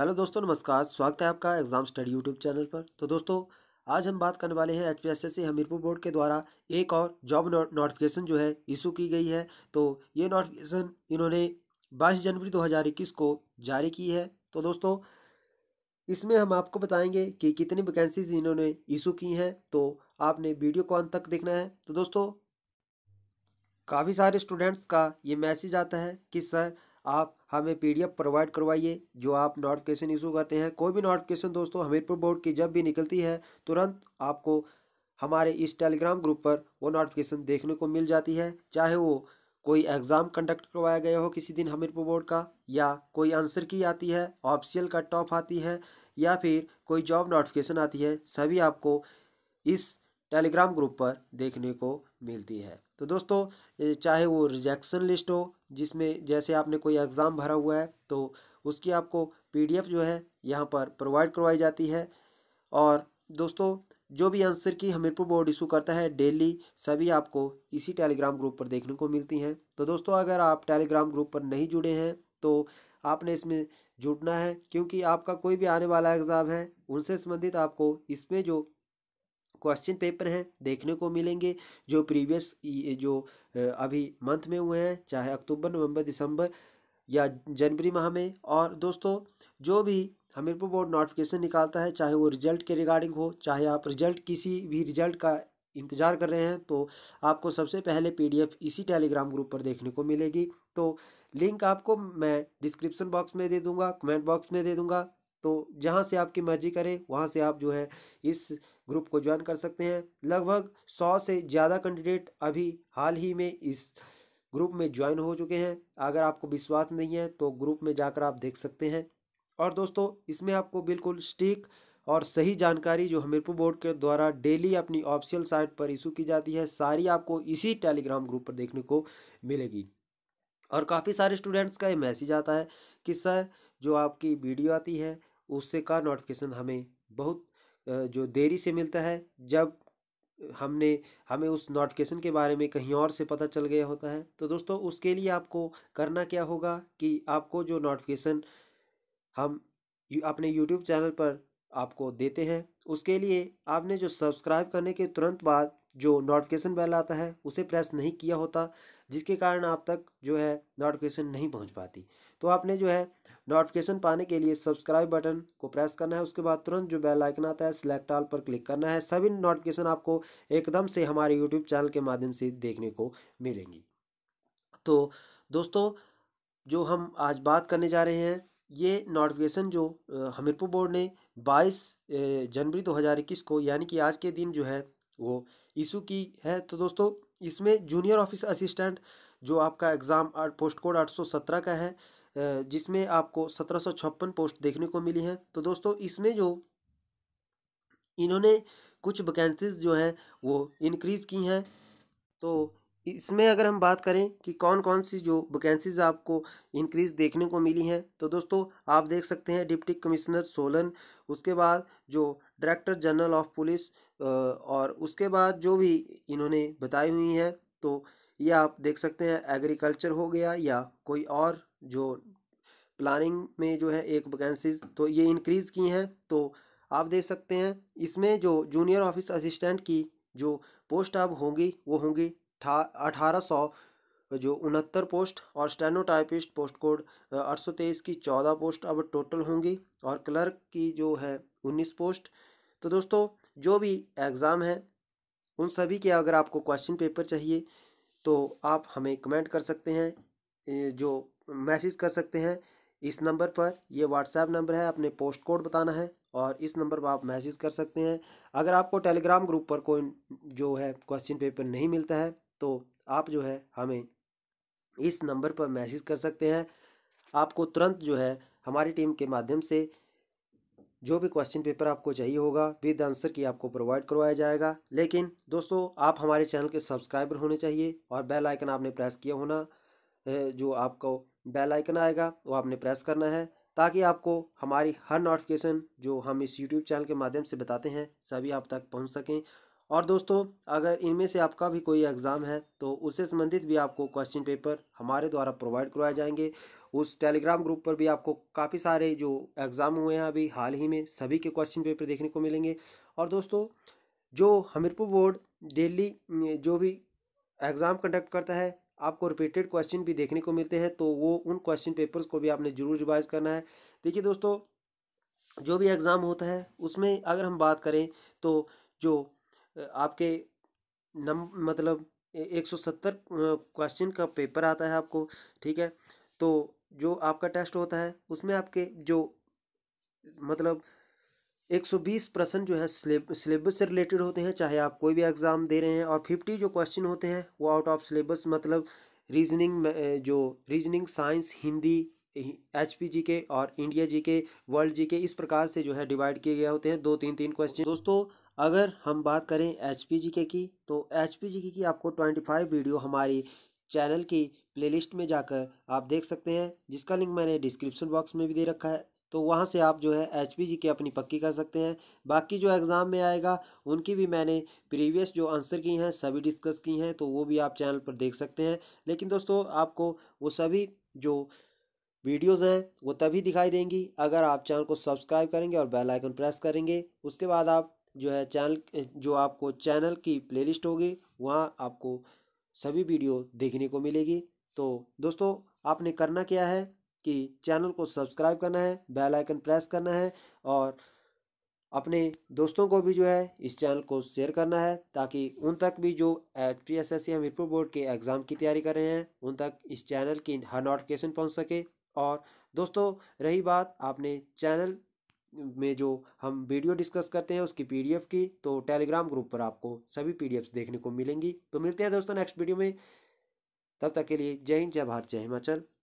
hello दोस्तों नमस्कार स्वागत है आपका एग्जाम स्टडी यूट्यूब चैनल पर तो दोस्तों आज हम बात करने वाले हैं एच हमीरपुर बोर्ड के द्वारा एक और जॉब नोटिफिकेशन जो है इशू की गई है तो ये नोटिफिकेशन इन्होंने 22 जनवरी 2021 को जारी की है तो दोस्तों इसमें हम आपको बताएंगे कि कितनी वैकेंसीज इन्होंने इशू की हैं तो आपने वीडियो को अंत तक देखना है तो दोस्तों काफ़ी सारे स्टूडेंट्स का ये मैसेज आता है कि सर आप हमें पीडीएफ प्रोवाइड करवाइए जो आप नोटिफिकेशन इशू करते हैं कोई भी नोटिफिकेशन दोस्तों हमीरपुर बोर्ड की जब भी निकलती है तुरंत आपको हमारे इस टेलीग्राम ग्रुप पर वो नोटिफिकेशन देखने को मिल जाती है चाहे वो कोई एग्ज़ाम कंडक्ट करवाया गया हो किसी दिन हमीरपुर बोर्ड का या कोई आंसर की आती है ऑप्शियल का टॉप आती है या फिर कोई जॉब नोटिफिकेशन आती है सभी आपको इस टेलीग्राम ग्रुप पर देखने को मिलती है तो दोस्तों चाहे वो रिजेक्शन लिस्ट हो जिसमें जैसे आपने कोई एग्ज़ाम भरा हुआ है तो उसकी आपको पीडीएफ जो है यहाँ पर प्रोवाइड करवाई जाती है और दोस्तों जो भी आंसर की हमीरपुर बोर्ड इशू करता है डेली सभी आपको इसी टेलीग्राम ग्रुप पर देखने को मिलती हैं तो दोस्तों अगर आप टेलीग्राम ग्रुप पर नहीं जुड़े हैं तो आपने इसमें जुड़ना है क्योंकि आपका कोई भी आने वाला एग्ज़ाम है उनसे संबंधित आपको इसमें जो क्वेश्चन पेपर हैं देखने को मिलेंगे जो प्रीवियस जो अभी मंथ में हुए हैं चाहे अक्टूबर नवंबर दिसंबर या जनवरी माह में और दोस्तों जो भी हमीरपुर बोर्ड नोटिफिकेशन निकालता है चाहे वो रिजल्ट के रिगार्डिंग हो चाहे आप रिजल्ट किसी भी रिजल्ट का इंतज़ार कर रहे हैं तो आपको सबसे पहले पी इसी टेलीग्राम ग्रुप पर देखने को मिलेगी तो लिंक आपको मैं डिस्क्रिप्शन बॉक्स में दे दूंगा कमेंट बॉक्स में दे दूंगा तो जहाँ से आपकी मर्जी करे वहाँ से आप जो है इस ग्रुप को ज्वाइन कर सकते हैं लगभग सौ से ज़्यादा कैंडिडेट अभी हाल ही में इस ग्रुप में ज्वाइन हो चुके हैं अगर आपको विश्वास नहीं है तो ग्रुप में जाकर आप देख सकते हैं और दोस्तों इसमें आपको बिल्कुल स्टीक और सही जानकारी जो हमीरपुर बोर्ड के द्वारा डेली अपनी ऑफिशियल साइट पर इशू की जाती है सारी आपको इसी टेलीग्राम ग्रुप पर देखने को मिलेगी और काफ़ी सारे स्टूडेंट्स का ये मैसेज आता है कि सर जो आपकी वीडियो आती है उससे का नोटिफिकेशन हमें बहुत जो देरी से मिलता है जब हमने हमें उस नोटिफिकेशन के बारे में कहीं और से पता चल गया होता है तो दोस्तों उसके लिए आपको करना क्या होगा कि आपको जो नोटिफिकेशन हम अपने यूट्यूब चैनल पर आपको देते हैं उसके लिए आपने जो सब्सक्राइब करने के तुरंत बाद जो नोटिफिकेशन बेल आता है उसे प्रेस नहीं किया होता जिसके कारण आप तक जो है नोटिफिकेशन नहीं पहुंच पाती तो आपने जो है नोटिफिकेशन पाने के लिए सब्सक्राइब बटन को प्रेस करना है उसके बाद तुरंत जो बेल आइकन आता है सिलेक्ट ऑल पर क्लिक करना है सभी नोटिफिकेशन आपको एकदम से हमारे यूट्यूब चैनल के माध्यम से देखने को मिलेंगी तो दोस्तों जो हम आज बात करने जा रहे हैं ये नोटिफिकेशन जो हमीरपुर बोर्ड ने 22 जनवरी 2021 को यानी कि आज के दिन जो है वो इशू की है तो दोस्तों इसमें जूनियर ऑफिस असिस्टेंट जो आपका एग्ज़ाम पोस्ट कोड 817 का है जिसमें आपको सत्रह पोस्ट देखने को मिली हैं तो दोस्तों इसमें जो इन्होंने कुछ वैकेंसीज जो हैं वो इनक्रीज़ की हैं तो इसमें अगर हम बात करें कि कौन कौन सी जो वैकेंसीज आपको इंक्रीज़ देखने को मिली हैं तो दोस्तों आप देख सकते हैं डिप्टी कमिश्नर सोलन उसके बाद जो डायरेक्टर जनरल ऑफ पुलिस और उसके बाद जो भी इन्होंने बताई हुई हैं तो ये आप देख सकते हैं एग्रीकल्चर हो गया या कोई और जो प्लानिंग में जो है एक वैकेंसीज तो ये इंक्रीज़ की हैं तो आप देख सकते हैं इसमें जो जूनियर ऑफिस असिस्टेंट की जो पोस्ट अब होंगी वो होंगी अठारह सौ जो उनहत्तर पोस्ट और स्टेनोटाइपिस्ट पोस्ट कोड आठ सौ तेईस की चौदह पोस्ट अब टोटल होंगी और क्लर्क की जो है उन्नीस पोस्ट तो दोस्तों जो भी एग्ज़ाम है उन सभी के अगर आपको क्वेश्चन पेपर चाहिए तो आप हमें कमेंट कर सकते हैं जो मैसेज कर सकते हैं इस नंबर पर यह व्हाट्सएप नंबर है अपने पोस्ट कोड बताना है और इस नंबर पर आप मैसेज कर सकते हैं अगर आपको टेलीग्राम ग्रुप पर कोई जो है क्वेश्चन पेपर नहीं मिलता है तो आप जो है हमें इस नंबर पर मैसेज कर सकते हैं आपको तुरंत जो है हमारी टीम के माध्यम से जो भी क्वेश्चन पेपर आपको चाहिए होगा विद आंसर की आपको प्रोवाइड करवाया जाएगा लेकिन दोस्तों आप हमारे चैनल के सब्सक्राइबर होने चाहिए और बेल आइकन आपने प्रेस किया होना जो आपको बेल आइकन आएगा वो आपने प्रेस करना है ताकि आपको हमारी हर नोटिफिकेशन जो हम इस यूट्यूब चैनल के माध्यम से बताते हैं सभी आप तक पहुंच सकें और दोस्तों अगर इनमें से आपका भी कोई एग्ज़ाम है तो उससे संबंधित भी आपको क्वेश्चन पेपर हमारे द्वारा प्रोवाइड करवाए जाएंगे उस टेलीग्राम ग्रुप पर भी आपको काफ़ी सारे जो एग्ज़ाम हुए हैं अभी हाल ही में सभी के क्वेश्चन पेपर देखने को मिलेंगे और दोस्तों जो हमीरपुर बोर्ड दिल्ली जो भी एग्ज़ाम कंडक्ट करता है आपको रिपीटेड क्वेश्चन भी देखने को मिलते हैं तो वो उन क्वेश्चन पेपर्स को भी आपने जरूर रिवाइज करना है देखिए दोस्तों जो भी एग्ज़ाम होता है उसमें अगर हम बात करें तो जो आपके नम मतलब एक सौ सत्तर क्वेश्चन का पेपर आता है आपको ठीक है तो जो आपका टेस्ट होता है उसमें आपके जो मतलब 120 प्रश्न जो है सिलेबस से रिलेटेड होते हैं चाहे आप कोई भी एग्ज़ाम दे रहे हैं और 50 जो क्वेश्चन होते हैं वो आउट ऑफ सिलेबस मतलब रीजनिंग जो reasoning science Hindi H P G K और इंडिया जी के वर्ल्ड जी के इस प्रकार से जो है डिवाइड किए गए होते हैं दो तीन तीन क्वेश्चन दोस्तों अगर हम बात करें एच पी जी के की तो एच पी जी के की आपको ट्वेंटी फाइव वीडियो हमारी चैनल की प्लेलिस्ट में जाकर आप देख सकते हैं जिसका लिंक मैंने डिस्क्रिप्शन बॉक्स में भी दे रखा है तो वहाँ से आप जो है एच पी की अपनी पक्की कर सकते हैं बाकी जो एग्ज़ाम में आएगा उनकी भी मैंने प्रीवियस जो आंसर की हैं सभी डिस्कस की हैं तो वो भी आप चैनल पर देख सकते हैं लेकिन दोस्तों आपको वो सभी जो वीडियोस हैं वो तभी दिखाई देंगी अगर आप चैनल को सब्सक्राइब करेंगे और बेल आइकन प्रेस करेंगे उसके बाद आप जो है चैनल जो आपको चैनल की प्लेलिस्ट होगी वहाँ आपको सभी वीडियो देखने को मिलेगी तो दोस्तों आपने करना क्या है कि चैनल को सब्सक्राइब करना है बेल आइकन प्रेस करना है और अपने दोस्तों को भी जो है इस चैनल को शेयर करना है ताकि उन तक भी जो H P S S C Hamirpur board के एग्ज़ाम की तैयारी कर रहे हैं उन तक इस चैनल की हर नोटिफिकेशन पहुंच सके और दोस्तों रही बात आपने चैनल में जो हम वीडियो डिस्कस करते हैं उसकी पीडीएफ की तो टेलीग्राम ग्रुप पर आपको सभी पी देखने को मिलेंगी तो मिलते हैं दोस्तों नेक्स्ट वीडियो में तब तक के लिए जय हिंद जय भारत जय हिमाचल